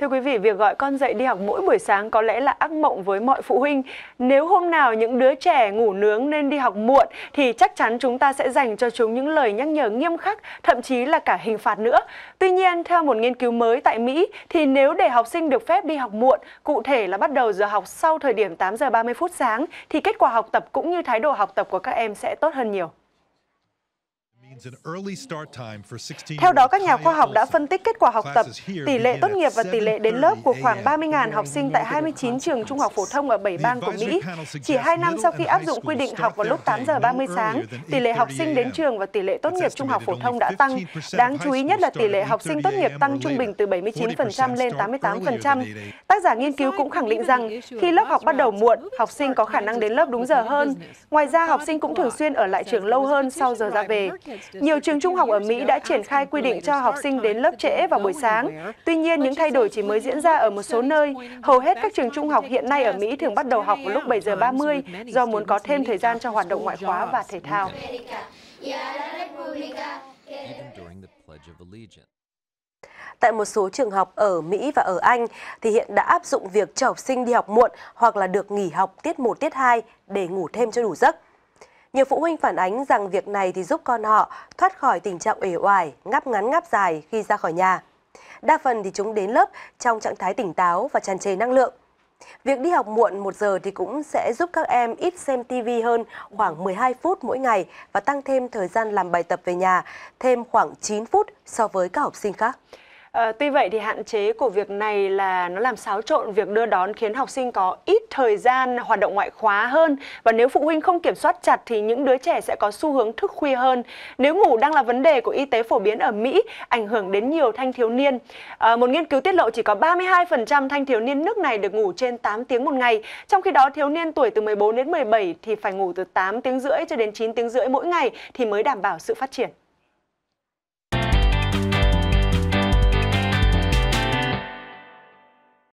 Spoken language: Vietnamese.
Thưa quý vị, việc gọi con dậy đi học mỗi buổi sáng có lẽ là ác mộng với mọi phụ huynh. Nếu hôm nào những đứa trẻ ngủ nướng nên đi học muộn thì chắc chắn chúng ta sẽ dành cho chúng những lời nhắc nhở nghiêm khắc, thậm chí là cả hình phạt nữa. Tuy nhiên, theo một nghiên cứu mới tại Mỹ thì nếu để học sinh được phép đi học muộn, cụ thể là bắt đầu giờ học sau thời điểm 8 giờ 30 phút sáng thì kết quả học tập cũng như thái độ học tập của các em sẽ tốt hơn nhiều. Theo đó, các nhà khoa học đã phân tích kết quả học tập, tỷ lệ tốt nghiệp và tỷ lệ đến lớp của khoảng 30.000 học sinh tại 29 trường trung học phổ thông ở 7 bang của Mỹ. Chỉ 2 năm sau khi áp dụng quy định học vào lúc 8 giờ 30 sáng, tỷ lệ học sinh đến trường và tỷ lệ tốt nghiệp trung học phổ thông đã tăng. Đáng chú ý nhất là tỷ lệ học sinh tốt nghiệp tăng trung bình từ 79% lên 88%. Tác giả nghiên cứu cũng khẳng định rằng khi lớp học bắt đầu muộn, học sinh có khả năng đến lớp đúng giờ hơn. Ngoài ra, học sinh cũng thường xuyên ở lại trường lâu hơn sau giờ ra về. Nhiều trường trung học ở Mỹ đã triển khai quy định cho học sinh đến lớp trễ vào buổi sáng. Tuy nhiên, những thay đổi chỉ mới diễn ra ở một số nơi. Hầu hết các trường trung học hiện nay ở Mỹ thường bắt đầu học vào lúc 7 giờ 30 do muốn có thêm thời gian cho hoạt động ngoại khóa và thể thao. Tại một số trường học ở Mỹ và ở Anh thì hiện đã áp dụng việc cho học sinh đi học muộn hoặc là được nghỉ học tiết 1, tiết 2 để ngủ thêm cho đủ giấc. Nhiều phụ huynh phản ánh rằng việc này thì giúp con họ thoát khỏi tình trạng uể oải, ngáp ngắn ngáp dài khi ra khỏi nhà. Đa phần thì chúng đến lớp trong trạng thái tỉnh táo và tràn trề năng lượng. Việc đi học muộn 1 giờ thì cũng sẽ giúp các em ít xem TV hơn khoảng 12 phút mỗi ngày và tăng thêm thời gian làm bài tập về nhà thêm khoảng 9 phút so với các học sinh khác. Ờ, tuy vậy thì hạn chế của việc này là nó làm xáo trộn việc đưa đón khiến học sinh có ít thời gian hoạt động ngoại khóa hơn và nếu phụ huynh không kiểm soát chặt thì những đứa trẻ sẽ có xu hướng thức khuya hơn. Nếu ngủ đang là vấn đề của y tế phổ biến ở Mỹ ảnh hưởng đến nhiều thanh thiếu niên. À, một nghiên cứu tiết lộ chỉ có 32% thanh thiếu niên nước này được ngủ trên 8 tiếng một ngày, trong khi đó thiếu niên tuổi từ 14 đến 17 thì phải ngủ từ 8 tiếng rưỡi cho đến 9 tiếng rưỡi mỗi ngày thì mới đảm bảo sự phát triển.